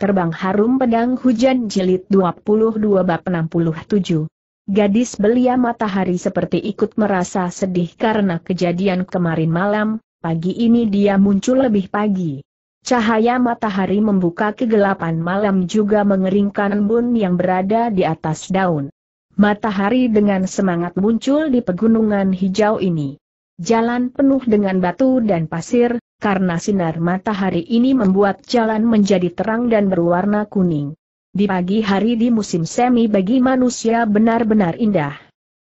Terbang Harum Pedang Hujan Jilid 22 Bab 67 Gadis belia matahari seperti ikut merasa sedih karena kejadian kemarin malam, pagi ini dia muncul lebih pagi. Cahaya matahari membuka kegelapan malam juga mengeringkan embun yang berada di atas daun. Matahari dengan semangat muncul di pegunungan hijau ini jalan penuh dengan batu dan pasir, karena sinar matahari ini membuat jalan menjadi terang dan berwarna kuning. Di pagi hari di musim semi bagi manusia benar-benar indah.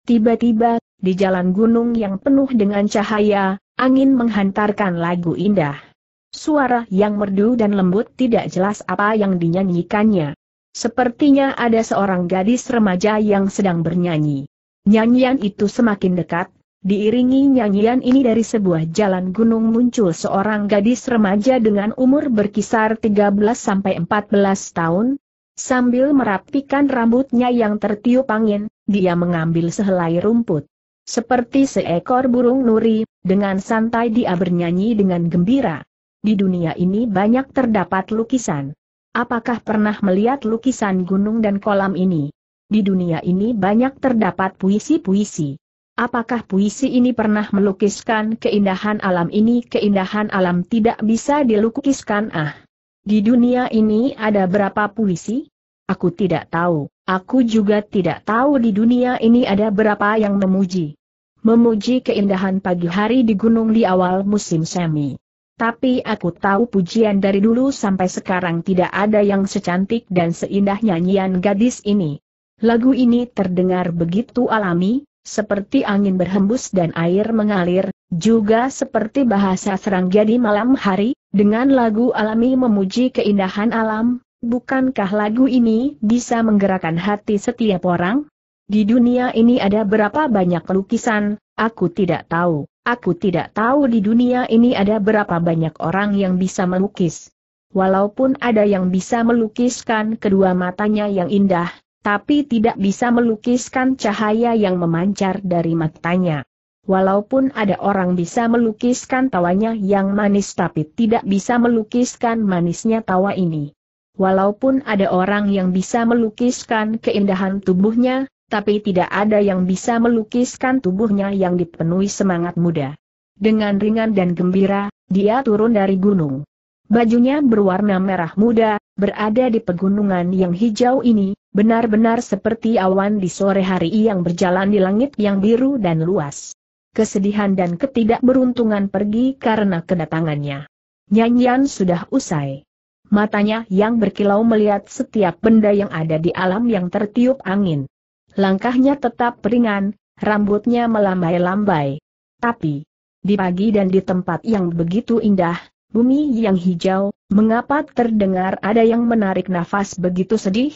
Tiba-tiba, di jalan gunung yang penuh dengan cahaya, angin menghantarkan lagu indah. Suara yang merdu dan lembut tidak jelas apa yang dinyanyikannya. Sepertinya ada seorang gadis remaja yang sedang bernyanyi. Nyanyian itu semakin dekat, Diiringi nyanyian ini dari sebuah jalan gunung muncul seorang gadis remaja dengan umur berkisar 13-14 tahun. Sambil merapikan rambutnya yang tertiup angin, dia mengambil sehelai rumput. Seperti seekor burung nuri, dengan santai dia bernyanyi dengan gembira. Di dunia ini banyak terdapat lukisan. Apakah pernah melihat lukisan gunung dan kolam ini? Di dunia ini banyak terdapat puisi-puisi. Apakah puisi ini pernah melukiskan keindahan alam ini? Keindahan alam tidak bisa dilukiskan ah. Di dunia ini ada berapa puisi? Aku tidak tahu, aku juga tidak tahu di dunia ini ada berapa yang memuji. Memuji keindahan pagi hari di gunung di awal musim semi. Tapi aku tahu pujian dari dulu sampai sekarang tidak ada yang secantik dan seindah nyanyian gadis ini. Lagu ini terdengar begitu alami, seperti angin berhembus dan air mengalir, juga seperti bahasa serangga di malam hari, dengan lagu alami memuji keindahan alam, bukankah lagu ini bisa menggerakkan hati setiap orang? Di dunia ini ada berapa banyak lukisan, aku tidak tahu. Aku tidak tahu di dunia ini ada berapa banyak orang yang bisa melukis. Walaupun ada yang bisa melukiskan kedua matanya yang indah, tapi tidak bisa melukiskan cahaya yang memancar dari matanya. Walaupun ada orang bisa melukiskan tawanya yang manis tapi tidak bisa melukiskan manisnya tawa ini. Walaupun ada orang yang bisa melukiskan keindahan tubuhnya, tapi tidak ada yang bisa melukiskan tubuhnya yang dipenuhi semangat muda. Dengan ringan dan gembira, dia turun dari gunung. Bajunya berwarna merah muda, berada di pegunungan yang hijau ini, Benar-benar seperti awan di sore hari yang berjalan di langit yang biru dan luas. Kesedihan dan ketidakberuntungan pergi karena kedatangannya. Nyanyian sudah usai. Matanya yang berkilau melihat setiap benda yang ada di alam yang tertiup angin. Langkahnya tetap ringan, rambutnya melambai-lambai. Tapi, di pagi dan di tempat yang begitu indah, bumi yang hijau, mengapa terdengar ada yang menarik nafas begitu sedih?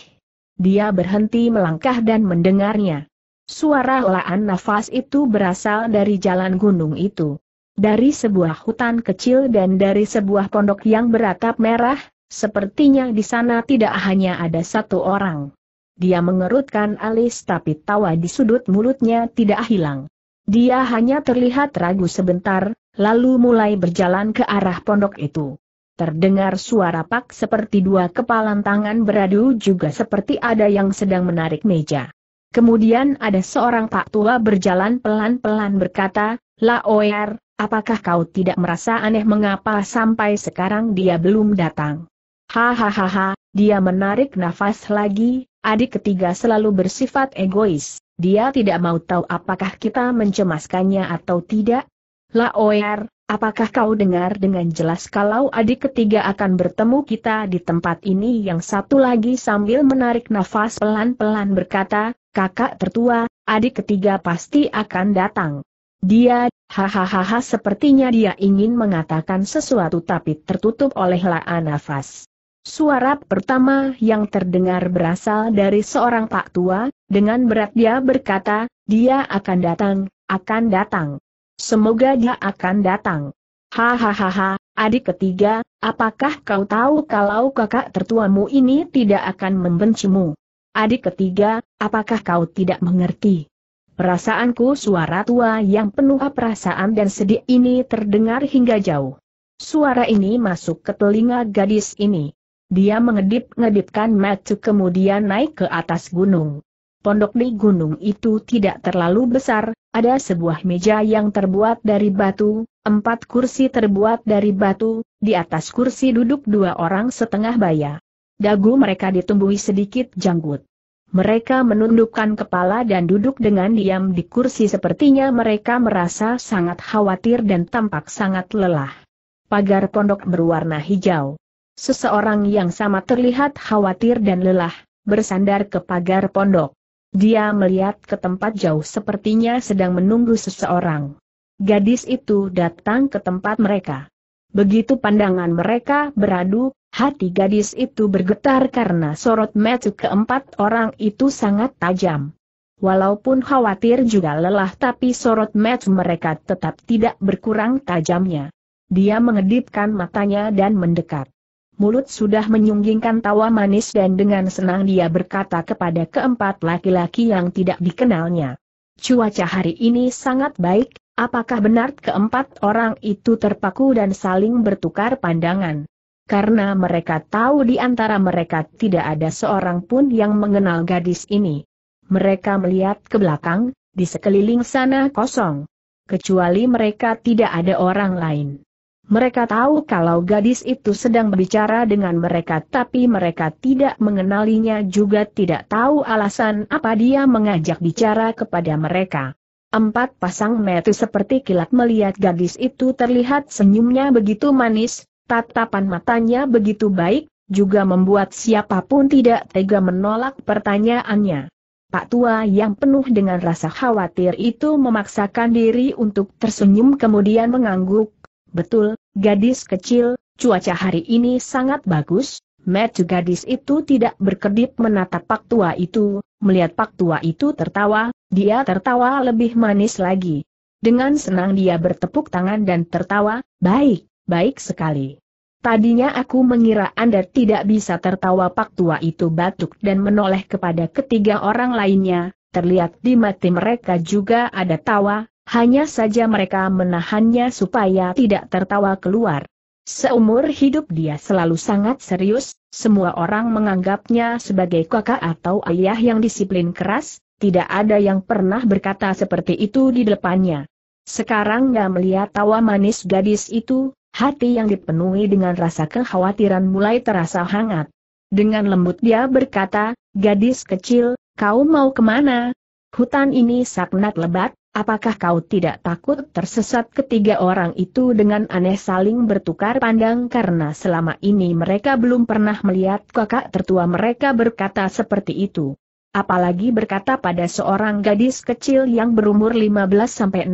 dia berhenti melangkah dan mendengarnya. Suara helaan nafas itu berasal dari jalan gunung itu. Dari sebuah hutan kecil dan dari sebuah pondok yang beratap merah, sepertinya di sana tidak hanya ada satu orang. Dia mengerutkan alis tapi tawa di sudut mulutnya tidak hilang. Dia hanya terlihat ragu sebentar, lalu mulai berjalan ke arah pondok itu. Terdengar suara pak seperti dua kepalan tangan beradu juga seperti ada yang sedang menarik meja. Kemudian ada seorang pak tua berjalan pelan-pelan berkata, Laoer, apakah kau tidak merasa aneh mengapa sampai sekarang dia belum datang? Hahaha, dia menarik nafas lagi, adik ketiga selalu bersifat egois, dia tidak mau tahu apakah kita mencemaskannya atau tidak. Laoer, Apakah kau dengar dengan jelas kalau adik ketiga akan bertemu kita di tempat ini yang satu lagi sambil menarik nafas pelan-pelan berkata, kakak tertua, adik ketiga pasti akan datang. Dia, hahaha sepertinya dia ingin mengatakan sesuatu tapi tertutup oleh laa nafas. Suara pertama yang terdengar berasal dari seorang pak tua, dengan berat dia berkata, dia akan datang, akan datang. Semoga dia akan datang. Hahaha, adik ketiga, apakah kau tahu kalau kakak tertuamu ini tidak akan membencimu? Adik ketiga, apakah kau tidak mengerti? Perasaanku suara tua yang penuh perasaan dan sedih ini terdengar hingga jauh. Suara ini masuk ke telinga gadis ini. Dia mengedip-ngedipkan mata kemudian naik ke atas gunung. Pondok di gunung itu tidak terlalu besar, ada sebuah meja yang terbuat dari batu, empat kursi terbuat dari batu, di atas kursi duduk dua orang setengah baya. Dagu mereka ditumbuhi sedikit janggut. Mereka menundukkan kepala dan duduk dengan diam di kursi sepertinya mereka merasa sangat khawatir dan tampak sangat lelah. Pagar pondok berwarna hijau. Seseorang yang sama terlihat khawatir dan lelah, bersandar ke pagar pondok. Dia melihat ke tempat jauh sepertinya sedang menunggu seseorang. Gadis itu datang ke tempat mereka. Begitu pandangan mereka beradu, hati gadis itu bergetar karena sorot mata keempat orang itu sangat tajam. Walaupun khawatir juga lelah tapi sorot mata mereka tetap tidak berkurang tajamnya. Dia mengedipkan matanya dan mendekat mulut sudah menyunggingkan tawa manis dan dengan senang dia berkata kepada keempat laki-laki yang tidak dikenalnya. Cuaca hari ini sangat baik, apakah benar keempat orang itu terpaku dan saling bertukar pandangan? Karena mereka tahu di antara mereka tidak ada seorang pun yang mengenal gadis ini. Mereka melihat ke belakang, di sekeliling sana kosong. Kecuali mereka tidak ada orang lain. Mereka tahu kalau gadis itu sedang berbicara dengan mereka tapi mereka tidak mengenalinya juga tidak tahu alasan apa dia mengajak bicara kepada mereka. Empat pasang mata seperti kilat melihat gadis itu terlihat senyumnya begitu manis, tatapan matanya begitu baik, juga membuat siapapun tidak tega menolak pertanyaannya. Pak tua yang penuh dengan rasa khawatir itu memaksakan diri untuk tersenyum kemudian mengangguk, Betul, gadis kecil, cuaca hari ini sangat bagus, Metu gadis itu tidak berkedip menatap pak tua itu, melihat pak tua itu tertawa, dia tertawa lebih manis lagi. Dengan senang dia bertepuk tangan dan tertawa, baik, baik sekali. Tadinya aku mengira Anda tidak bisa tertawa pak tua itu batuk dan menoleh kepada ketiga orang lainnya, terlihat di mati mereka juga ada tawa, hanya saja mereka menahannya supaya tidak tertawa keluar. Seumur hidup dia selalu sangat serius, semua orang menganggapnya sebagai kakak atau ayah yang disiplin keras, tidak ada yang pernah berkata seperti itu di depannya. Sekarang dia melihat tawa manis gadis itu, hati yang dipenuhi dengan rasa kekhawatiran mulai terasa hangat. Dengan lembut dia berkata, gadis kecil, kau mau kemana? Hutan ini saknat lebat, Apakah kau tidak takut tersesat ketiga orang itu dengan aneh saling bertukar pandang karena selama ini mereka belum pernah melihat kakak tertua mereka berkata seperti itu. Apalagi berkata pada seorang gadis kecil yang berumur 15-16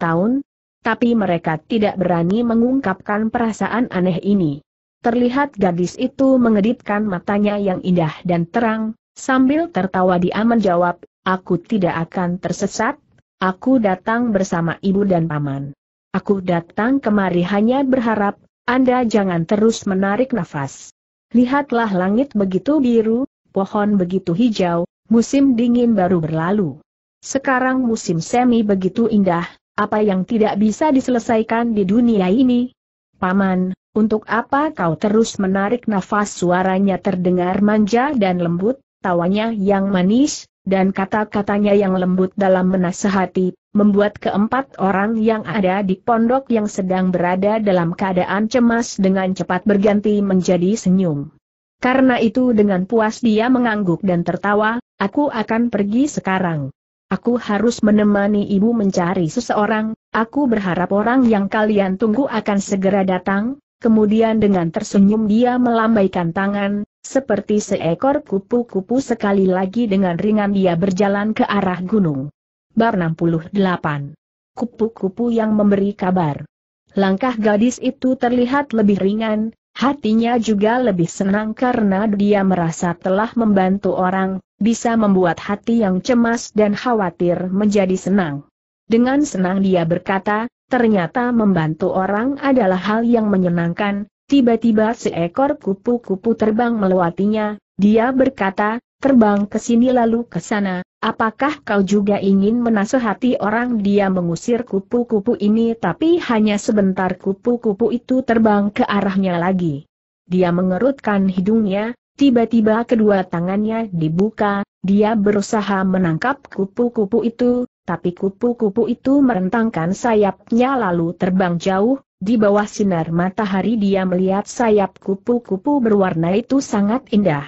tahun, tapi mereka tidak berani mengungkapkan perasaan aneh ini. Terlihat gadis itu mengedipkan matanya yang indah dan terang, sambil tertawa dia menjawab, aku tidak akan tersesat, Aku datang bersama ibu dan paman. Aku datang kemari hanya berharap, Anda jangan terus menarik nafas. Lihatlah langit begitu biru, pohon begitu hijau, musim dingin baru berlalu. Sekarang musim semi begitu indah, apa yang tidak bisa diselesaikan di dunia ini? Paman, untuk apa kau terus menarik nafas suaranya terdengar manja dan lembut, tawanya yang manis, dan kata-katanya yang lembut dalam menasehati, membuat keempat orang yang ada di pondok yang sedang berada dalam keadaan cemas dengan cepat berganti menjadi senyum. Karena itu dengan puas dia mengangguk dan tertawa, aku akan pergi sekarang. Aku harus menemani ibu mencari seseorang, aku berharap orang yang kalian tunggu akan segera datang, kemudian dengan tersenyum dia melambaikan tangan, seperti seekor kupu-kupu sekali lagi dengan ringan dia berjalan ke arah gunung. Bar 68. Kupu-kupu yang memberi kabar. Langkah gadis itu terlihat lebih ringan, hatinya juga lebih senang karena dia merasa telah membantu orang, bisa membuat hati yang cemas dan khawatir menjadi senang. Dengan senang dia berkata, ternyata membantu orang adalah hal yang menyenangkan, Tiba-tiba seekor kupu-kupu terbang melewatinya, dia berkata, terbang ke sini lalu ke sana, apakah kau juga ingin menasehati orang dia mengusir kupu-kupu ini tapi hanya sebentar kupu-kupu itu terbang ke arahnya lagi. Dia mengerutkan hidungnya, tiba-tiba kedua tangannya dibuka, dia berusaha menangkap kupu-kupu itu, tapi kupu-kupu itu merentangkan sayapnya lalu terbang jauh, di bawah sinar matahari dia melihat sayap kupu-kupu berwarna itu sangat indah.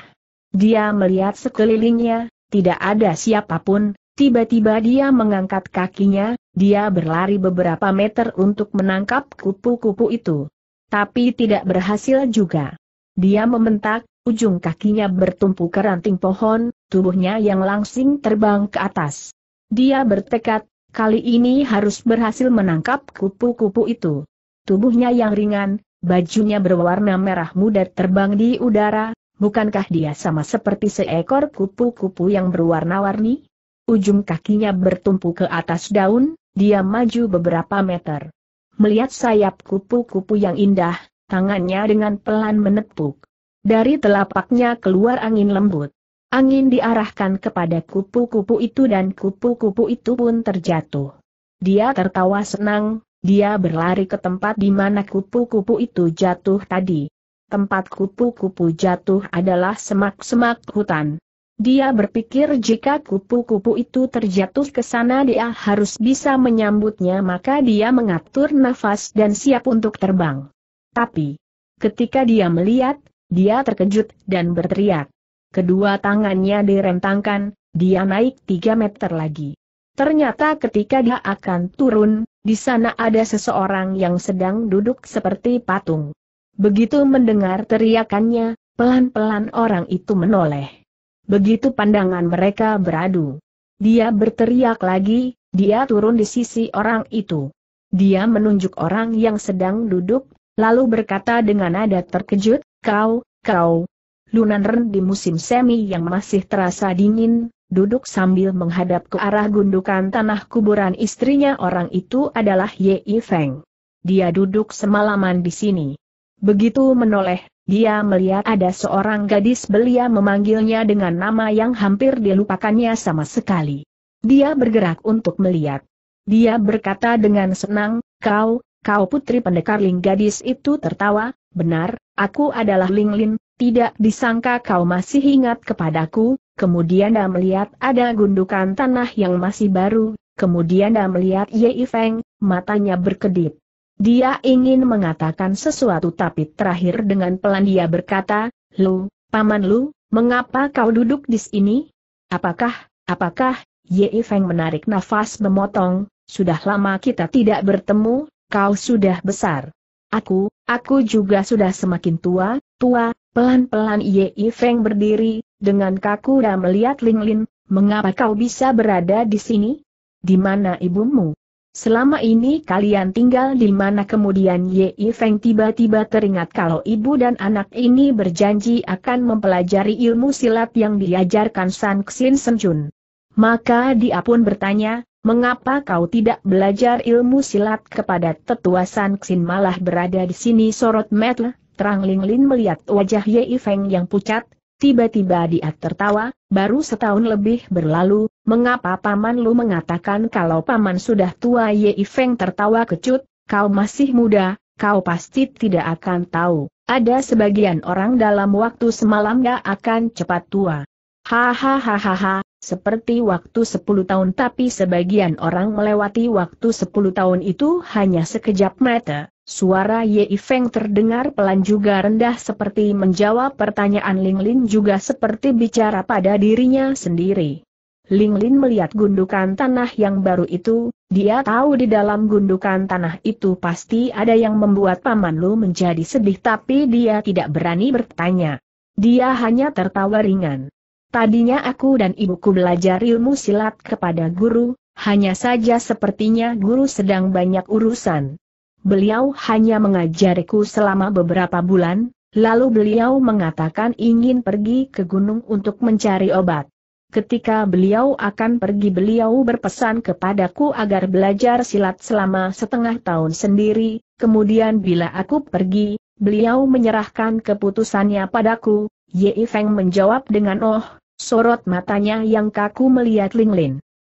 Dia melihat sekelilingnya, tidak ada siapapun, tiba-tiba dia mengangkat kakinya, dia berlari beberapa meter untuk menangkap kupu-kupu itu. Tapi tidak berhasil juga. Dia membentak, ujung kakinya bertumpu ke ranting pohon, tubuhnya yang langsing terbang ke atas. Dia bertekad, kali ini harus berhasil menangkap kupu-kupu itu. Tubuhnya yang ringan, bajunya berwarna merah muda terbang di udara, bukankah dia sama seperti seekor kupu-kupu yang berwarna-warni? Ujung kakinya bertumpu ke atas daun, dia maju beberapa meter. Melihat sayap kupu-kupu yang indah, tangannya dengan pelan menepuk. Dari telapaknya keluar angin lembut. Angin diarahkan kepada kupu-kupu itu dan kupu-kupu itu pun terjatuh. Dia tertawa senang, dia berlari ke tempat di mana kupu-kupu itu jatuh tadi. Tempat kupu-kupu jatuh adalah semak-semak hutan. Dia berpikir jika kupu-kupu itu terjatuh ke sana dia harus bisa menyambutnya maka dia mengatur nafas dan siap untuk terbang. Tapi, ketika dia melihat, dia terkejut dan berteriak. Kedua tangannya direntangkan, dia naik 3 meter lagi. Ternyata ketika dia akan turun, di sana ada seseorang yang sedang duduk seperti patung. Begitu mendengar teriakannya, pelan-pelan orang itu menoleh. Begitu pandangan mereka beradu. Dia berteriak lagi, dia turun di sisi orang itu. Dia menunjuk orang yang sedang duduk, lalu berkata dengan nada terkejut, kau, kau. Lunan Ren di musim semi yang masih terasa dingin, duduk sambil menghadap ke arah gundukan tanah kuburan istrinya orang itu adalah Ye Feng. Dia duduk semalaman di sini. Begitu menoleh, dia melihat ada seorang gadis belia memanggilnya dengan nama yang hampir dilupakannya sama sekali. Dia bergerak untuk melihat. Dia berkata dengan senang, kau, kau putri pendekar Ling gadis itu tertawa, benar, aku adalah Ling Lin, tidak disangka kau masih ingat kepadaku, kemudian dia melihat ada gundukan tanah yang masih baru, kemudian dia melihat Yei Feng, matanya berkedip. Dia ingin mengatakan sesuatu tapi terakhir dengan pelan dia berkata, Lu, Paman Lu, mengapa kau duduk di sini? Apakah, apakah, Yei Feng menarik nafas memotong, sudah lama kita tidak bertemu, kau sudah besar. Aku, aku juga sudah semakin tua, tua, pelan-pelan Yei Feng berdiri, dengan kaku dan melihat Ling Lin, mengapa kau bisa berada di sini? Di mana ibumu? Selama ini kalian tinggal di mana kemudian Ye Feng tiba-tiba teringat kalau ibu dan anak ini berjanji akan mempelajari ilmu silat yang diajarkan San Xin Senjun. Maka dia pun bertanya, mengapa kau tidak belajar ilmu silat kepada tetua San Xin malah berada di sini sorot metle, terang Ling Lin melihat wajah Ye Feng yang pucat, Tiba-tiba dia tertawa, baru setahun lebih berlalu, mengapa paman lu mengatakan kalau paman sudah tua Ye Feng tertawa kecut, kau masih muda, kau pasti tidak akan tahu, ada sebagian orang dalam waktu semalam gak akan cepat tua. Hahaha, seperti waktu 10 tahun tapi sebagian orang melewati waktu 10 tahun itu hanya sekejap mata. Suara Ye Feng terdengar pelan juga rendah seperti menjawab pertanyaan Ling Lin juga seperti bicara pada dirinya sendiri. Ling Lin melihat gundukan tanah yang baru itu, dia tahu di dalam gundukan tanah itu pasti ada yang membuat Paman Lu menjadi sedih tapi dia tidak berani bertanya. Dia hanya tertawa ringan. Tadinya aku dan ibuku belajar ilmu silat kepada guru, hanya saja sepertinya guru sedang banyak urusan. Beliau hanya mengajariku selama beberapa bulan, lalu beliau mengatakan ingin pergi ke gunung untuk mencari obat. Ketika beliau akan pergi beliau berpesan kepadaku agar belajar silat selama setengah tahun sendiri, kemudian bila aku pergi, beliau menyerahkan keputusannya padaku, Ye Feng menjawab dengan oh, sorot matanya yang kaku melihat Ling Lin.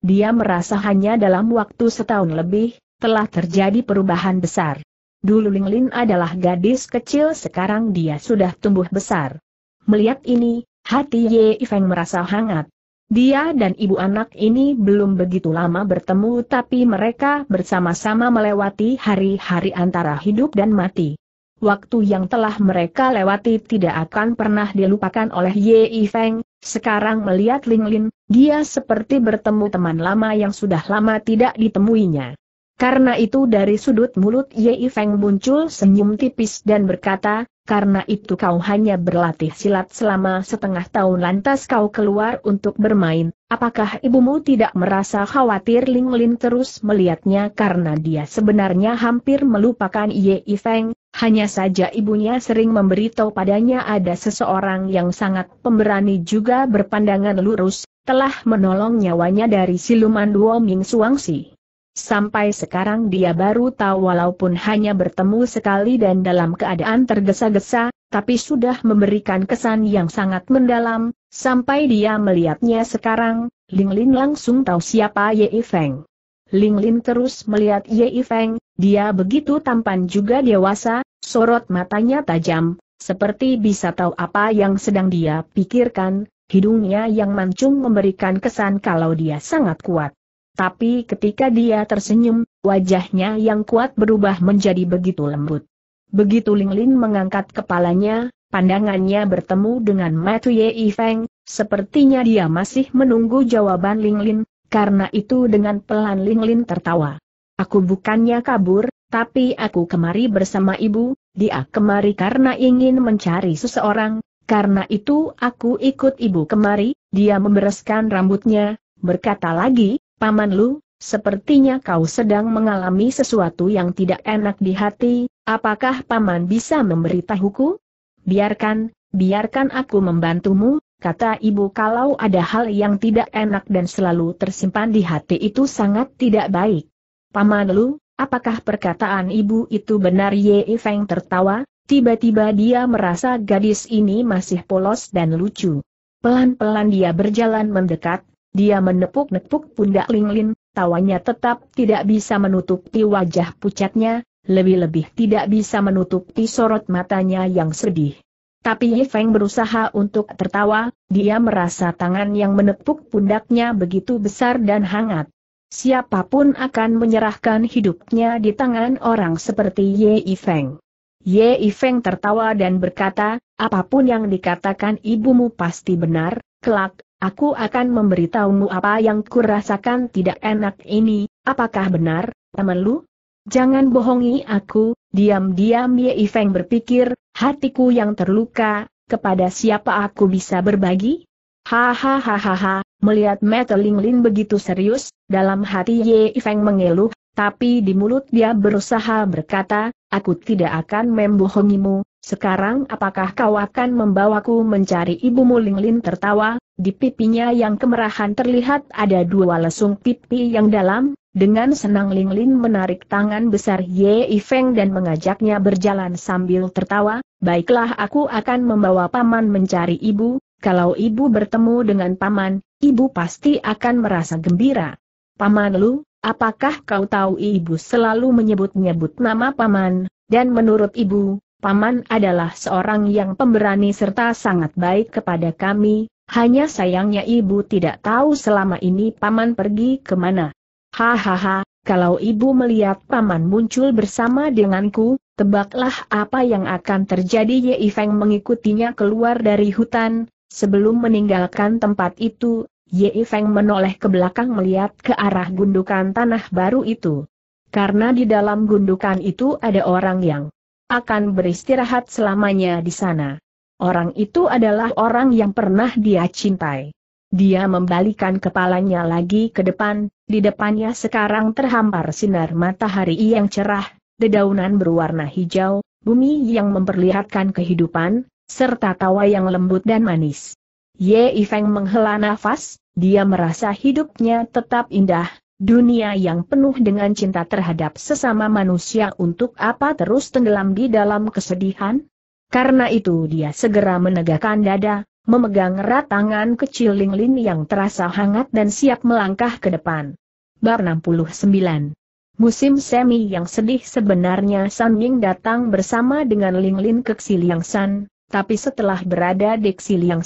Dia merasa hanya dalam waktu setahun lebih, telah terjadi perubahan besar. Dulu Ling Lin adalah gadis kecil sekarang dia sudah tumbuh besar. Melihat ini, hati Ye Ifeng merasa hangat. Dia dan ibu anak ini belum begitu lama bertemu tapi mereka bersama-sama melewati hari-hari antara hidup dan mati. Waktu yang telah mereka lewati tidak akan pernah dilupakan oleh Ye Ifeng, sekarang melihat Ling Lin, dia seperti bertemu teman lama yang sudah lama tidak ditemuinya. Karena itu dari sudut mulut Yei Feng muncul senyum tipis dan berkata, karena itu kau hanya berlatih silat selama setengah tahun lantas kau keluar untuk bermain, apakah ibumu tidak merasa khawatir Ling Lin terus melihatnya karena dia sebenarnya hampir melupakan Yei Feng, hanya saja ibunya sering memberitahu padanya ada seseorang yang sangat pemberani juga berpandangan lurus, telah menolong nyawanya dari siluman Duo Ming Suangsi. Sampai sekarang dia baru tahu walaupun hanya bertemu sekali dan dalam keadaan tergesa-gesa, tapi sudah memberikan kesan yang sangat mendalam, sampai dia melihatnya sekarang, Ling Lin langsung tahu siapa Ye Feng. Ling Lin terus melihat Ye Feng, dia begitu tampan juga dewasa, sorot matanya tajam, seperti bisa tahu apa yang sedang dia pikirkan, hidungnya yang mancung memberikan kesan kalau dia sangat kuat. Tapi ketika dia tersenyum, wajahnya yang kuat berubah menjadi begitu lembut. Begitu Ling Lin mengangkat kepalanya, pandangannya bertemu dengan Matthew Ye Feng, sepertinya dia masih menunggu jawaban Ling Lin, karena itu dengan pelan Ling Lin tertawa. Aku bukannya kabur, tapi aku kemari bersama ibu, dia kemari karena ingin mencari seseorang, karena itu aku ikut ibu kemari, dia membereskan rambutnya, berkata lagi, Paman Lu, sepertinya kau sedang mengalami sesuatu yang tidak enak di hati, apakah Paman bisa memberitahuku? Biarkan, biarkan aku membantumu, kata ibu kalau ada hal yang tidak enak dan selalu tersimpan di hati itu sangat tidak baik. Paman Lu, apakah perkataan ibu itu benar Ye Feng tertawa, tiba-tiba dia merasa gadis ini masih polos dan lucu. Pelan-pelan dia berjalan mendekat, dia menepuk-nepuk pundak Ling Lin, tawanya tetap tidak bisa menutupi wajah pucatnya, lebih-lebih tidak bisa menutupi sorot matanya yang sedih. Tapi Ye Feng berusaha untuk tertawa, dia merasa tangan yang menepuk pundaknya begitu besar dan hangat. Siapapun akan menyerahkan hidupnya di tangan orang seperti Ye Feng. Ye Feng tertawa dan berkata, apapun yang dikatakan ibumu pasti benar, kelak, Aku akan memberitahumu apa yang kurasakan tidak enak ini, apakah benar, teman lu? Jangan bohongi aku, diam-diam Ye Ifeng berpikir, hatiku yang terluka, kepada siapa aku bisa berbagi? Hahaha, melihat Metal Ling Lin begitu serius, dalam hati Ye Ifeng mengeluh, tapi di mulut dia berusaha berkata, aku tidak akan membohongimu, sekarang apakah kau akan membawaku mencari ibu? Ling Lin tertawa, di pipinya yang kemerahan terlihat ada dua lesung pipi yang dalam, dengan senang Ling Lin menarik tangan besar Ye Ifeng dan mengajaknya berjalan sambil tertawa, baiklah aku akan membawa paman mencari ibu, kalau ibu bertemu dengan paman, ibu pasti akan merasa gembira. Paman Lu, apakah kau tahu ibu selalu menyebut-nyebut nama paman, dan menurut ibu, Paman adalah seorang yang pemberani serta sangat baik kepada kami, hanya sayangnya ibu tidak tahu selama ini paman pergi kemana. Hahaha, kalau ibu melihat paman muncul bersama denganku, tebaklah apa yang akan terjadi Ye Feng mengikutinya keluar dari hutan, sebelum meninggalkan tempat itu, Ye Feng menoleh ke belakang melihat ke arah gundukan tanah baru itu. Karena di dalam gundukan itu ada orang yang akan beristirahat selamanya di sana. Orang itu adalah orang yang pernah dia cintai. Dia membalikan kepalanya lagi ke depan, di depannya sekarang terhampar sinar matahari yang cerah, dedaunan berwarna hijau, bumi yang memperlihatkan kehidupan, serta tawa yang lembut dan manis. Ye Ifeng menghela nafas, dia merasa hidupnya tetap indah, Dunia yang penuh dengan cinta terhadap sesama manusia untuk apa terus tenggelam di dalam kesedihan? Karena itu dia segera menegakkan dada, memegang erat tangan kecil Ling Lin yang terasa hangat dan siap melangkah ke depan. Bar 69 Musim semi yang sedih sebenarnya San Ming datang bersama dengan Ling Lin ke San, tapi setelah berada di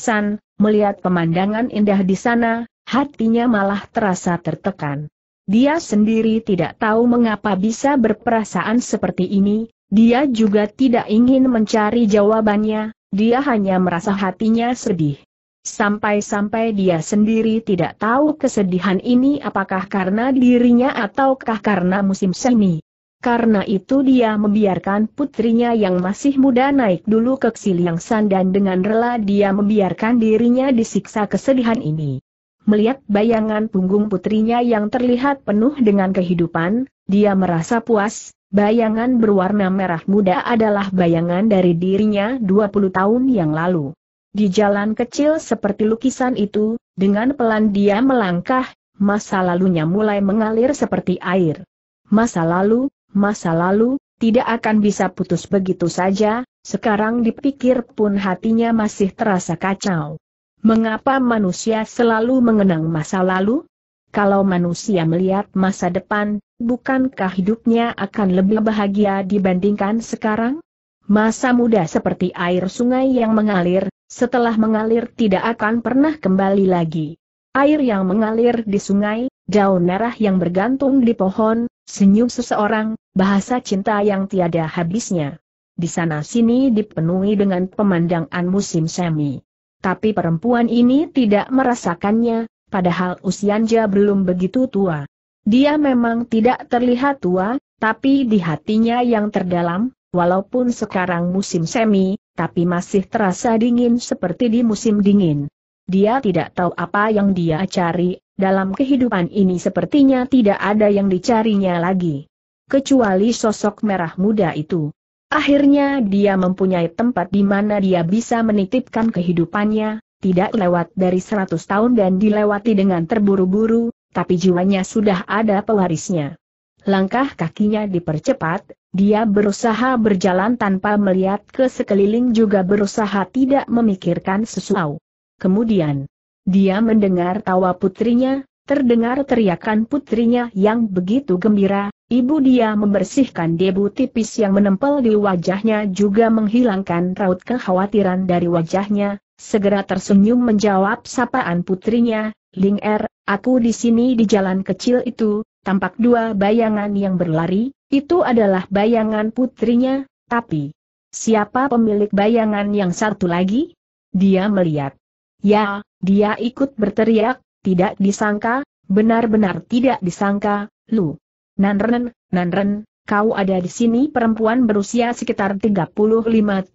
San, melihat pemandangan indah di sana, hatinya malah terasa tertekan. Dia sendiri tidak tahu mengapa bisa berperasaan seperti ini, dia juga tidak ingin mencari jawabannya, dia hanya merasa hatinya sedih. Sampai-sampai dia sendiri tidak tahu kesedihan ini apakah karena dirinya ataukah karena musim semi. Karena itu dia membiarkan putrinya yang masih muda naik dulu ke Xiliang San dan dengan rela dia membiarkan dirinya disiksa kesedihan ini. Melihat bayangan punggung putrinya yang terlihat penuh dengan kehidupan, dia merasa puas, bayangan berwarna merah muda adalah bayangan dari dirinya 20 tahun yang lalu. Di jalan kecil seperti lukisan itu, dengan pelan dia melangkah, masa lalunya mulai mengalir seperti air. Masa lalu, masa lalu, tidak akan bisa putus begitu saja, sekarang dipikir pun hatinya masih terasa kacau. Mengapa manusia selalu mengenang masa lalu? Kalau manusia melihat masa depan, bukankah hidupnya akan lebih bahagia dibandingkan sekarang? Masa muda seperti air sungai yang mengalir, setelah mengalir tidak akan pernah kembali lagi. Air yang mengalir di sungai, daun merah yang bergantung di pohon, senyum seseorang, bahasa cinta yang tiada habisnya. Di sana-sini dipenuhi dengan pemandangan musim semi. Tapi perempuan ini tidak merasakannya, padahal usianya belum begitu tua. Dia memang tidak terlihat tua, tapi di hatinya yang terdalam, walaupun sekarang musim semi, tapi masih terasa dingin seperti di musim dingin. Dia tidak tahu apa yang dia cari, dalam kehidupan ini sepertinya tidak ada yang dicarinya lagi. Kecuali sosok merah muda itu. Akhirnya dia mempunyai tempat di mana dia bisa menitipkan kehidupannya, tidak lewat dari seratus tahun dan dilewati dengan terburu-buru, tapi jiwanya sudah ada pewarisnya. Langkah kakinya dipercepat, dia berusaha berjalan tanpa melihat ke sekeliling juga berusaha tidak memikirkan sesuatu. Kemudian, dia mendengar tawa putrinya, Terdengar teriakan putrinya yang begitu gembira, ibu dia membersihkan debu tipis yang menempel di wajahnya juga menghilangkan raut kekhawatiran dari wajahnya, segera tersenyum menjawab sapaan putrinya, Ling Er, aku di sini di jalan kecil itu, tampak dua bayangan yang berlari, itu adalah bayangan putrinya, tapi... Siapa pemilik bayangan yang satu lagi? Dia melihat. Ya, dia ikut berteriak, tidak disangka, benar-benar tidak disangka, Lu. Nanren, Nanren, kau ada di sini perempuan berusia sekitar 35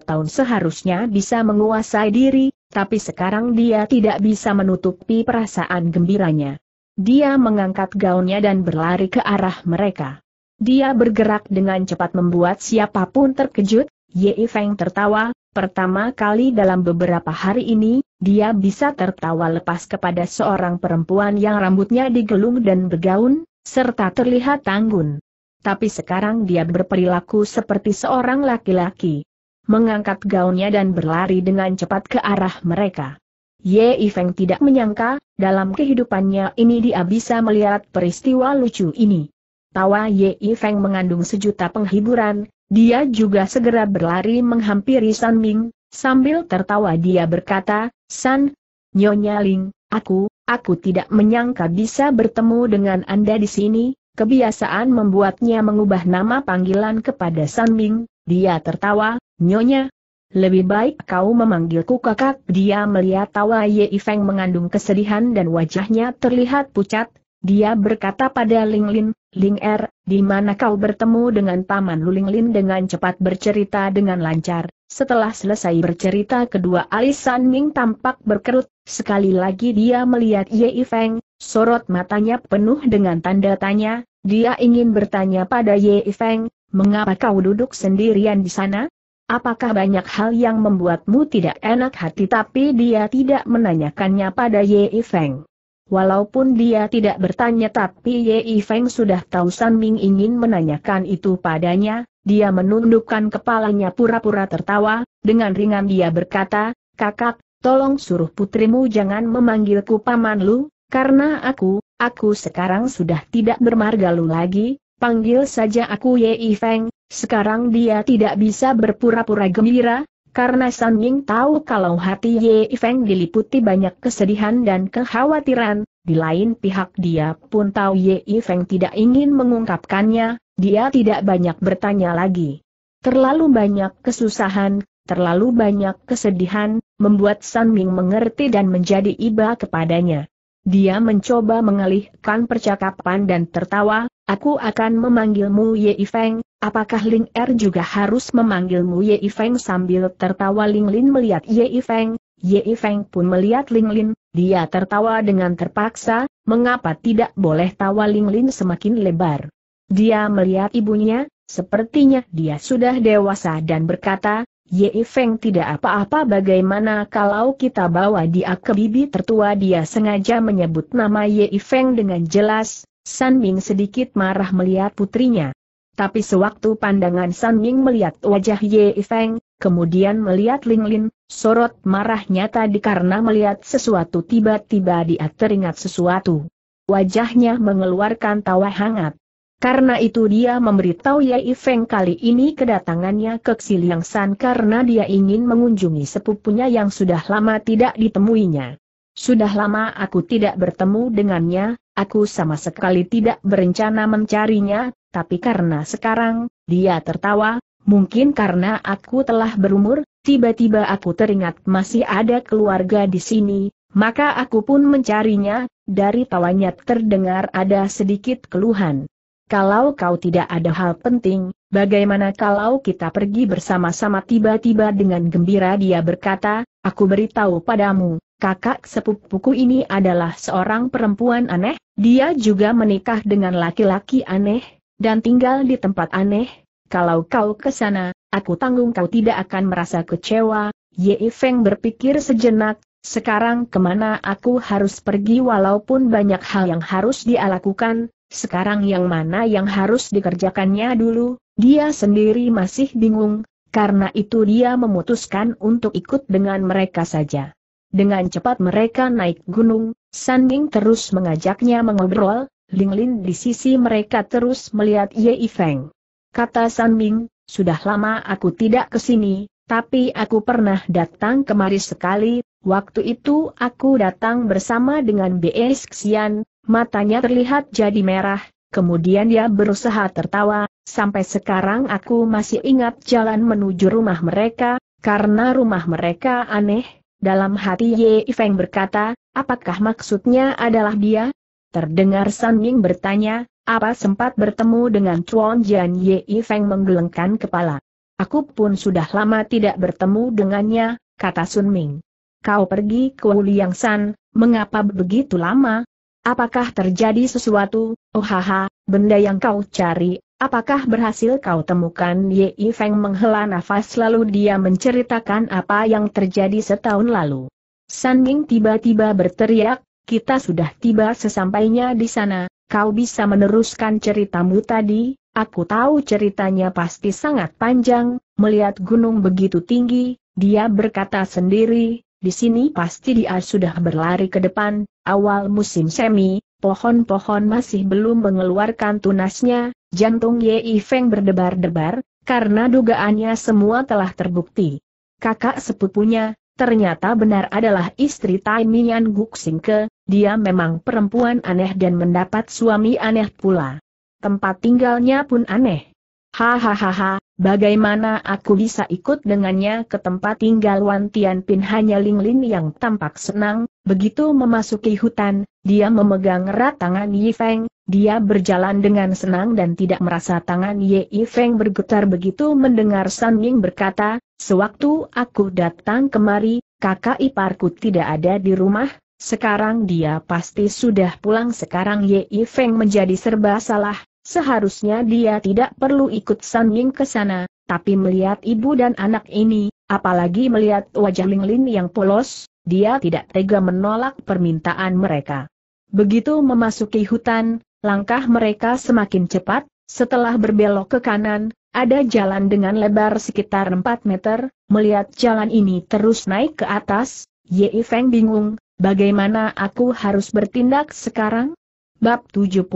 tahun seharusnya bisa menguasai diri, tapi sekarang dia tidak bisa menutupi perasaan gembiranya. Dia mengangkat gaunnya dan berlari ke arah mereka. Dia bergerak dengan cepat membuat siapapun terkejut, Ye Feng tertawa, Pertama kali dalam beberapa hari ini, dia bisa tertawa lepas kepada seorang perempuan yang rambutnya digelung dan bergaun, serta terlihat tanggun. Tapi sekarang dia berperilaku seperti seorang laki-laki. Mengangkat gaunnya dan berlari dengan cepat ke arah mereka. Ye Ifeng tidak menyangka, dalam kehidupannya ini dia bisa melihat peristiwa lucu ini. Tawa Ye Ifeng mengandung sejuta penghiburan, dia juga segera berlari menghampiri San Ming, sambil tertawa dia berkata, San, Nyonya Ling, aku, aku tidak menyangka bisa bertemu dengan Anda di sini, kebiasaan membuatnya mengubah nama panggilan kepada San Ming, dia tertawa, Nyonya, lebih baik kau memanggilku kakak. Dia melihat tawa Ye Feng mengandung kesedihan dan wajahnya terlihat pucat. Dia berkata pada Ling Lin, Ling Er, di mana kau bertemu dengan Paman Luling Lin dengan cepat bercerita dengan lancar. Setelah selesai bercerita kedua alisan Ming tampak berkerut, sekali lagi dia melihat Ye Feng, sorot matanya penuh dengan tanda tanya, dia ingin bertanya pada Ye Feng, mengapa kau duduk sendirian di sana? Apakah banyak hal yang membuatmu tidak enak hati tapi dia tidak menanyakannya pada Ye Feng? Walaupun dia tidak bertanya tapi Ye Feng sudah tahu San Ming ingin menanyakan itu padanya, dia menundukkan kepalanya pura-pura tertawa, dengan ringan dia berkata, kakak, tolong suruh putrimu jangan memanggilku paman lu, karena aku, aku sekarang sudah tidak bermarga lu lagi, panggil saja aku Ye Feng, sekarang dia tidak bisa berpura-pura gembira, karena San Ying tahu kalau hati Ye Feng diliputi banyak kesedihan dan kekhawatiran, di lain pihak dia pun tahu Ye Feng tidak ingin mengungkapkannya, dia tidak banyak bertanya lagi. Terlalu banyak kesusahan, terlalu banyak kesedihan, membuat San Ming mengerti dan menjadi iba kepadanya. Dia mencoba mengalihkan percakapan dan tertawa, Aku akan memanggilmu Yei Feng, apakah Ling Er juga harus memanggilmu Yei Feng sambil tertawa Ling Lin melihat Yei Feng, Yei Feng pun melihat Ling Lin, dia tertawa dengan terpaksa, mengapa tidak boleh tawa Ling Lin semakin lebar. Dia melihat ibunya, sepertinya dia sudah dewasa dan berkata, Yei Feng tidak apa-apa bagaimana kalau kita bawa dia ke bibi tertua dia sengaja menyebut nama Yei Feng dengan jelas, San Ming sedikit marah melihat putrinya. Tapi sewaktu pandangan San Ming melihat wajah Ye Feng, kemudian melihat Ling Lin, sorot marahnya tadi karena melihat sesuatu tiba-tiba dia teringat sesuatu. Wajahnya mengeluarkan tawa hangat. Karena itu dia memberitahu Ye Feng kali ini kedatangannya ke Xiliang San karena dia ingin mengunjungi sepupunya yang sudah lama tidak ditemuinya. Sudah lama aku tidak bertemu dengannya, Aku sama sekali tidak berencana mencarinya, tapi karena sekarang, dia tertawa, mungkin karena aku telah berumur, tiba-tiba aku teringat masih ada keluarga di sini, maka aku pun mencarinya, dari tawanya terdengar ada sedikit keluhan. Kalau kau tidak ada hal penting, bagaimana kalau kita pergi bersama-sama tiba-tiba dengan gembira dia berkata, aku beritahu padamu, kakak sepupuku ini adalah seorang perempuan aneh, dia juga menikah dengan laki-laki aneh, dan tinggal di tempat aneh. Kalau kau ke sana, aku tanggung kau tidak akan merasa kecewa. Ye Feng berpikir sejenak, sekarang kemana aku harus pergi walaupun banyak hal yang harus dia lakukan, sekarang yang mana yang harus dikerjakannya dulu, dia sendiri masih bingung, karena itu dia memutuskan untuk ikut dengan mereka saja. Dengan cepat mereka naik gunung, San Ming terus mengajaknya mengobrol, Ling Lin di sisi mereka terus melihat Ye Feng. Kata San Ming, sudah lama aku tidak ke sini, tapi aku pernah datang kemari sekali, waktu itu aku datang bersama dengan B.S. Xian, matanya terlihat jadi merah, kemudian dia berusaha tertawa, sampai sekarang aku masih ingat jalan menuju rumah mereka, karena rumah mereka aneh, dalam hati Ye Feng berkata, apakah maksudnya adalah dia? Terdengar San Ming bertanya, apa sempat bertemu dengan Chuan Jian Ye Feng menggelengkan kepala. Aku pun sudah lama tidak bertemu dengannya, kata Sun Ming. Kau pergi ke Wuliang San, mengapa begitu lama? Apakah terjadi sesuatu? Oh haha, benda yang kau cari, Apakah berhasil kau temukan Ye Feng menghela nafas lalu dia menceritakan apa yang terjadi setahun lalu. San Ming tiba-tiba berteriak, kita sudah tiba sesampainya di sana, kau bisa meneruskan ceritamu tadi, aku tahu ceritanya pasti sangat panjang, melihat gunung begitu tinggi, dia berkata sendiri, di sini pasti dia sudah berlari ke depan, awal musim semi, pohon-pohon masih belum mengeluarkan tunasnya, Jantung Ye Feng berdebar-debar, karena dugaannya semua telah terbukti. Kakak sepupunya, ternyata benar adalah istri Tai Mian Singke, dia memang perempuan aneh dan mendapat suami aneh pula. Tempat tinggalnya pun aneh. Hahaha, bagaimana aku bisa ikut dengannya ke tempat tinggal Wan Pin hanya Ling Lin yang tampak senang, Begitu memasuki hutan, dia memegang erat tangan Yi Feng, dia berjalan dengan senang dan tidak merasa tangan Yi Feng bergetar begitu mendengar San Ying berkata, Sewaktu aku datang kemari, kakak iparku tidak ada di rumah, sekarang dia pasti sudah pulang sekarang Yi Feng menjadi serba salah, seharusnya dia tidak perlu ikut San Ying ke sana, tapi melihat ibu dan anak ini, apalagi melihat wajah Ling Lin yang polos, dia tidak tega menolak permintaan mereka. Begitu memasuki hutan, langkah mereka semakin cepat, setelah berbelok ke kanan, ada jalan dengan lebar sekitar 4 meter, melihat jalan ini terus naik ke atas, Ye Feng bingung, bagaimana aku harus bertindak sekarang? Bab 70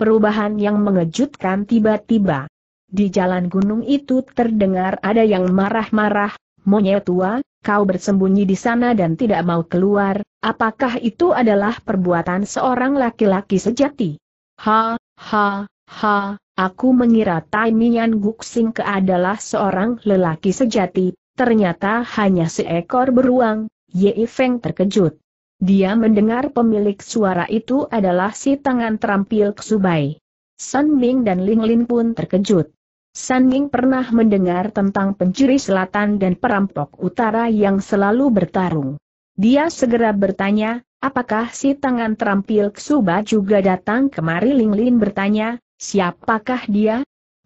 Perubahan yang mengejutkan tiba-tiba. Di jalan gunung itu terdengar ada yang marah-marah, Monyet tua, kau bersembunyi di sana dan tidak mau keluar, apakah itu adalah perbuatan seorang laki-laki sejati? Ha, ha, ha, aku mengira Tai Mian Guxing ke adalah seorang lelaki sejati, ternyata hanya seekor beruang, Ye Feng terkejut. Dia mendengar pemilik suara itu adalah si tangan terampil Ksubai. Sun Ming dan Ling Lin pun terkejut. San Ying pernah mendengar tentang pencuri selatan dan perampok utara yang selalu bertarung. Dia segera bertanya, apakah si tangan terampil Ksuba juga datang kemari Ling Lin bertanya, siapakah dia?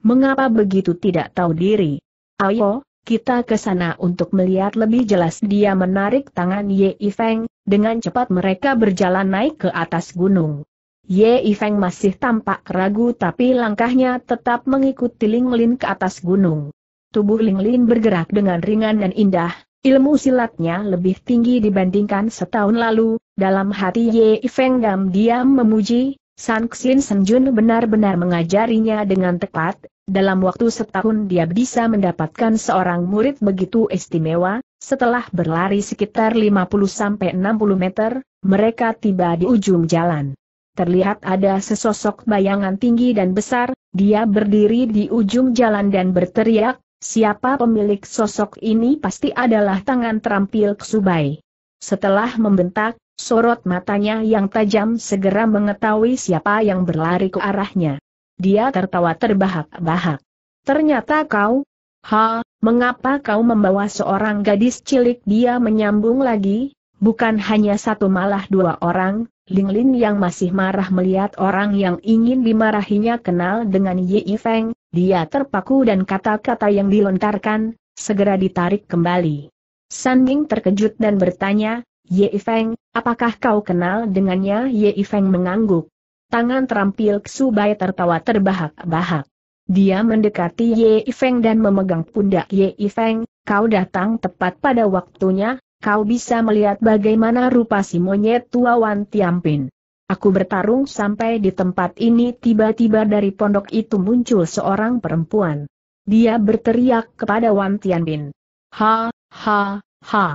Mengapa begitu tidak tahu diri? Ayo, kita ke sana untuk melihat lebih jelas dia menarik tangan Ye Ifeng, dengan cepat mereka berjalan naik ke atas gunung. Ye Ifeng masih tampak ragu tapi langkahnya tetap mengikuti Ling Lin ke atas gunung. Tubuh Ling Lin bergerak dengan ringan dan indah, ilmu silatnya lebih tinggi dibandingkan setahun lalu, dalam hati Ye Ifeng Gam diam memuji, San Xin Senjun benar-benar mengajarinya dengan tepat, dalam waktu setahun dia bisa mendapatkan seorang murid begitu istimewa, setelah berlari sekitar 50-60 meter, mereka tiba di ujung jalan terlihat ada sesosok bayangan tinggi dan besar, dia berdiri di ujung jalan dan berteriak, siapa pemilik sosok ini pasti adalah tangan terampil Ksubai. Setelah membentak, sorot matanya yang tajam segera mengetahui siapa yang berlari ke arahnya. Dia tertawa terbahak-bahak. Ternyata kau, ha, mengapa kau membawa seorang gadis cilik dia menyambung lagi, bukan hanya satu malah dua orang, Linglin yang masih marah melihat orang yang ingin dimarahinya kenal dengan Ye Feng, dia terpaku dan kata-kata yang dilontarkan, segera ditarik kembali. San Ming terkejut dan bertanya, Ye Feng, apakah kau kenal dengannya? Ye Feng mengangguk. Tangan terampil Bai tertawa terbahak-bahak. Dia mendekati Ye Feng dan memegang pundak Ye Feng, kau datang tepat pada waktunya, kau bisa melihat bagaimana rupa si monyet tua Wan Tiampin. Aku bertarung sampai di tempat ini tiba-tiba dari pondok itu muncul seorang perempuan. Dia berteriak kepada Wan Tianbin. Ha, ha, ha.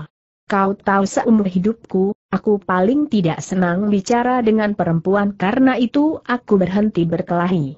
Kau tahu seumur hidupku, aku paling tidak senang bicara dengan perempuan karena itu aku berhenti berkelahi.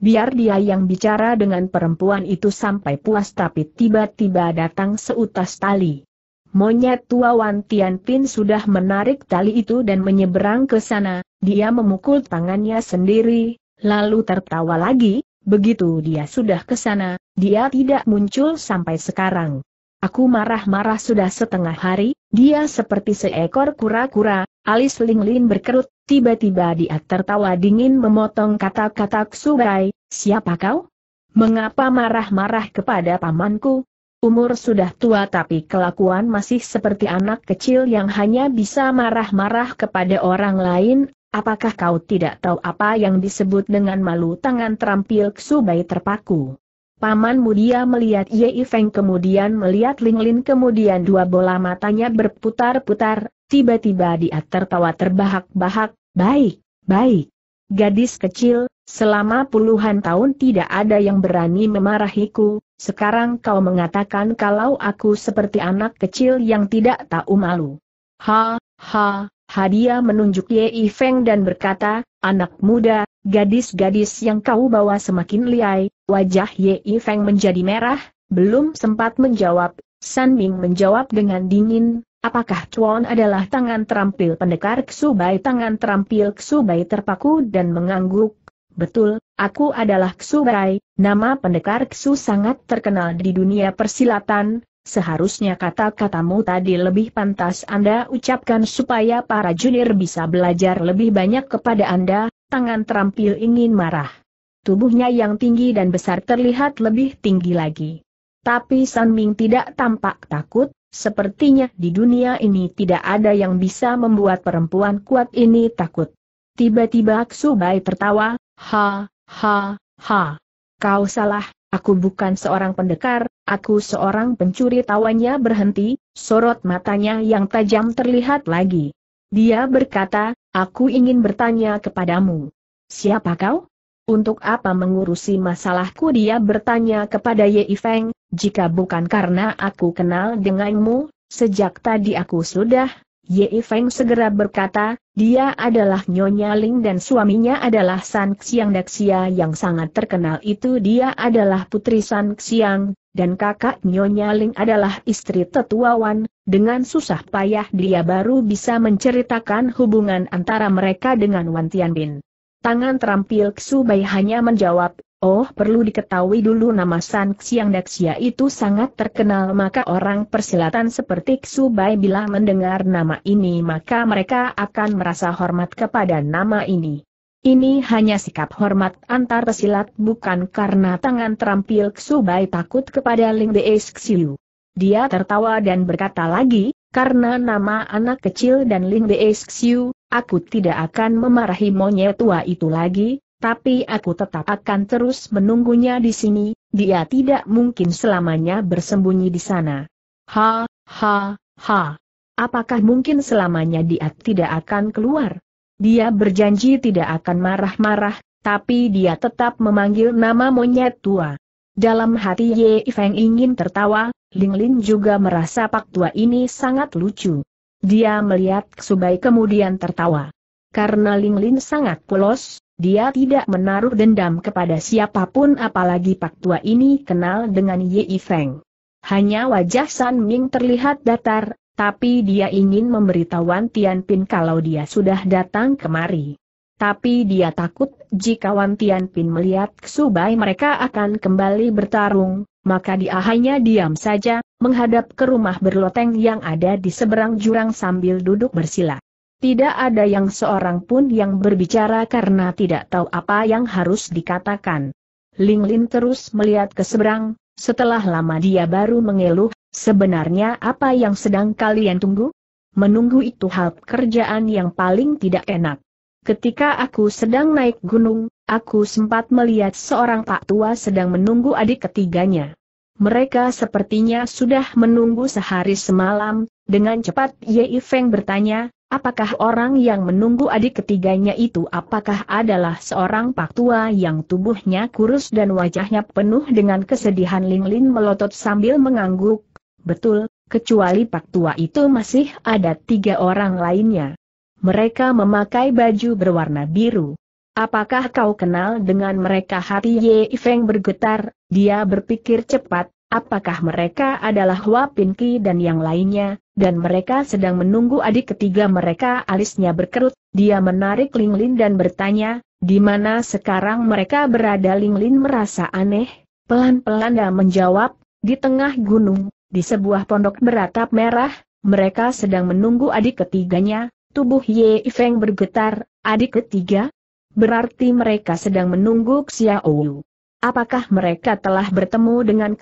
Biar dia yang bicara dengan perempuan itu sampai puas tapi tiba-tiba datang seutas tali. Monyet tua Wan Pin sudah menarik tali itu dan menyeberang ke sana, dia memukul tangannya sendiri, lalu tertawa lagi, begitu dia sudah ke sana, dia tidak muncul sampai sekarang. Aku marah-marah sudah setengah hari, dia seperti seekor kura-kura, alis Linglin berkerut, tiba-tiba dia tertawa dingin memotong kata-kata Ksubai, siapa kau? Mengapa marah-marah kepada pamanku? Umur sudah tua tapi kelakuan masih seperti anak kecil yang hanya bisa marah-marah kepada orang lain, apakah kau tidak tahu apa yang disebut dengan malu tangan terampil Subai terpaku? Paman Mudia melihat Yei Feng kemudian melihat Ling Lin kemudian dua bola matanya berputar-putar, tiba-tiba dia tertawa terbahak-bahak, baik, baik. Gadis kecil, selama puluhan tahun tidak ada yang berani memarahiku, sekarang kau mengatakan kalau aku seperti anak kecil yang tidak tahu malu. Ha, ha, ha dia menunjuk Yei Feng dan berkata, anak muda, gadis-gadis yang kau bawa semakin liai, wajah Yei Feng menjadi merah, belum sempat menjawab, San Ming menjawab dengan dingin, Apakah Chuan adalah tangan terampil pendekar Ksubai? Tangan terampil Ksubai terpaku dan mengangguk, Betul, aku adalah Ksu Barai, nama pendekar Ksu sangat terkenal di dunia persilatan, seharusnya kata-katamu tadi lebih pantas Anda ucapkan supaya para junior bisa belajar lebih banyak kepada Anda, tangan terampil ingin marah. Tubuhnya yang tinggi dan besar terlihat lebih tinggi lagi. Tapi San Ming tidak tampak takut, sepertinya di dunia ini tidak ada yang bisa membuat perempuan kuat ini takut. Tiba-tiba Bai tertawa, Ha, ha, ha. Kau salah, aku bukan seorang pendekar, aku seorang pencuri tawanya berhenti, sorot matanya yang tajam terlihat lagi. Dia berkata, aku ingin bertanya kepadamu. Siapa kau? Untuk apa mengurusi masalahku dia bertanya kepada Ye Feng, jika bukan karena aku kenal denganmu, sejak tadi aku sudah, Ye Feng segera berkata, dia adalah Nyonya Ling dan suaminya adalah San Xiang Daxia yang sangat terkenal itu dia adalah putri San Xiang, dan kakak Nyonya Ling adalah istri tetua Wan, dengan susah payah dia baru bisa menceritakan hubungan antara mereka dengan Wan Tianbin. Tangan terampil Bai hanya menjawab, oh perlu diketahui dulu nama San Xiang Daxia itu sangat terkenal maka orang persilatan seperti Bai bila mendengar nama ini maka mereka akan merasa hormat kepada nama ini. Ini hanya sikap hormat antar pesilat bukan karena tangan terampil Bai takut kepada Ling Dees Xiu. Dia tertawa dan berkata lagi, karena nama anak kecil dan Ling Xiu, aku tidak akan memarahi monyet tua itu lagi, tapi aku tetap akan terus menunggunya di sini, dia tidak mungkin selamanya bersembunyi di sana. Ha, ha, ha. Apakah mungkin selamanya dia tidak akan keluar? Dia berjanji tidak akan marah-marah, tapi dia tetap memanggil nama monyet tua. Dalam hati Ye Feng ingin tertawa, Ling Lin juga merasa pak tua ini sangat lucu. Dia melihat Subai kemudian tertawa. Karena Ling Lin sangat polos, dia tidak menaruh dendam kepada siapapun apalagi pak tua ini kenal dengan Ye Feng. Hanya wajah San Ming terlihat datar, tapi dia ingin memberitahuan Tian Pin kalau dia sudah datang kemari. Tapi dia takut, jika Wan Pin melihat Ksubai mereka akan kembali bertarung, maka dia hanya diam saja, menghadap ke rumah berloteng yang ada di seberang jurang sambil duduk bersila. Tidak ada yang seorang pun yang berbicara karena tidak tahu apa yang harus dikatakan. Ling Lin terus melihat ke seberang, setelah lama dia baru mengeluh, sebenarnya apa yang sedang kalian tunggu? Menunggu itu hal pekerjaan yang paling tidak enak. Ketika aku sedang naik gunung, aku sempat melihat seorang pak tua sedang menunggu adik ketiganya. Mereka sepertinya sudah menunggu sehari semalam, dengan cepat Ye Feng bertanya, apakah orang yang menunggu adik ketiganya itu apakah adalah seorang pak tua yang tubuhnya kurus dan wajahnya penuh dengan kesedihan Ling Lin melotot sambil mengangguk. Betul, kecuali pak tua itu masih ada tiga orang lainnya. Mereka memakai baju berwarna biru. Apakah kau kenal dengan mereka hati Ye Feng bergetar, dia berpikir cepat, apakah mereka adalah Hua Pinki dan yang lainnya, dan mereka sedang menunggu adik ketiga mereka alisnya berkerut, dia menarik Ling Lin dan bertanya, di mana sekarang mereka berada Ling Lin merasa aneh, pelan-pelan dia menjawab, di tengah gunung, di sebuah pondok beratap merah, mereka sedang menunggu adik ketiganya, Tubuh Ye Feng bergetar, adik ketiga? Berarti mereka sedang menunggu Xiao Xiaowu. Apakah mereka telah bertemu dengan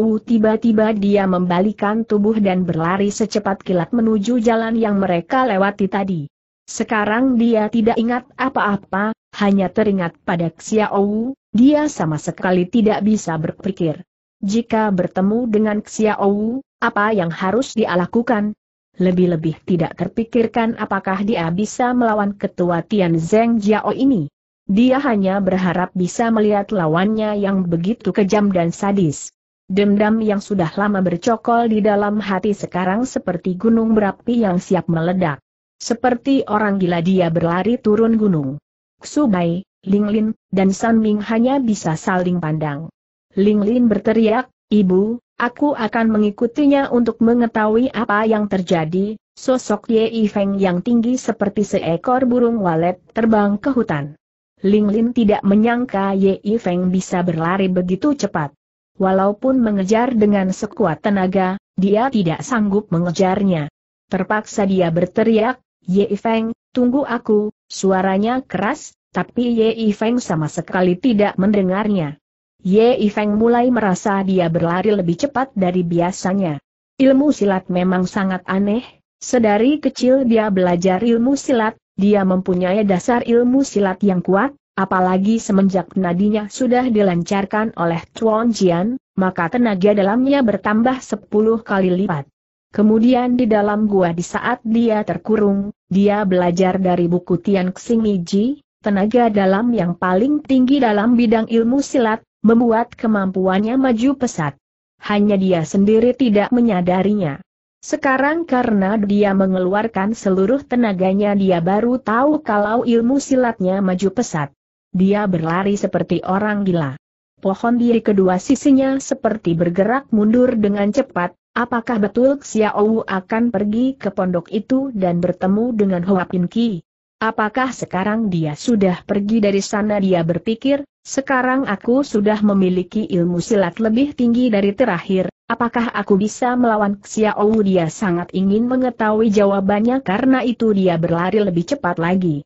Wu? tiba-tiba dia membalikan tubuh dan berlari secepat kilat menuju jalan yang mereka lewati tadi. Sekarang dia tidak ingat apa-apa, hanya teringat pada Wu, dia sama sekali tidak bisa berpikir. Jika bertemu dengan Wu, apa yang harus dia lakukan? Lebih-lebih tidak terpikirkan apakah dia bisa melawan ketua Tian Zeng Jiao ini. Dia hanya berharap bisa melihat lawannya yang begitu kejam dan sadis. Dendam yang sudah lama bercokol di dalam hati sekarang seperti gunung berapi yang siap meledak. Seperti orang gila dia berlari turun gunung. Xubai, Linglin, dan Sun Ming hanya bisa saling pandang. Linglin berteriak, Ibu, Aku akan mengikutinya untuk mengetahui apa yang terjadi, sosok Ye Feng yang tinggi seperti seekor burung walet terbang ke hutan. Ling Lin tidak menyangka Ye Feng bisa berlari begitu cepat. Walaupun mengejar dengan sekuat tenaga, dia tidak sanggup mengejarnya. Terpaksa dia berteriak, Ye Feng, tunggu aku, suaranya keras, tapi Ye Feng sama sekali tidak mendengarnya. Ye Ifeng mulai merasa dia berlari lebih cepat dari biasanya. Ilmu silat memang sangat aneh, sedari kecil dia belajar ilmu silat, dia mempunyai dasar ilmu silat yang kuat, apalagi semenjak nadinya sudah dilancarkan oleh Chuan Jian, maka tenaga dalamnya bertambah 10 kali lipat. Kemudian di dalam gua di saat dia terkurung, dia belajar dari buku Tian Ji, tenaga dalam yang paling tinggi dalam bidang ilmu silat, membuat kemampuannya maju pesat. Hanya dia sendiri tidak menyadarinya. Sekarang karena dia mengeluarkan seluruh tenaganya dia baru tahu kalau ilmu silatnya maju pesat. Dia berlari seperti orang gila. Pohon di kedua sisinya seperti bergerak mundur dengan cepat, Apakah betul Xiao akan pergi ke pondok itu dan bertemu dengan Hoa Pin Apakah sekarang dia sudah pergi dari sana dia berpikir, sekarang aku sudah memiliki ilmu silat lebih tinggi dari terakhir, apakah aku bisa melawan Xiao dia sangat ingin mengetahui jawabannya karena itu dia berlari lebih cepat lagi.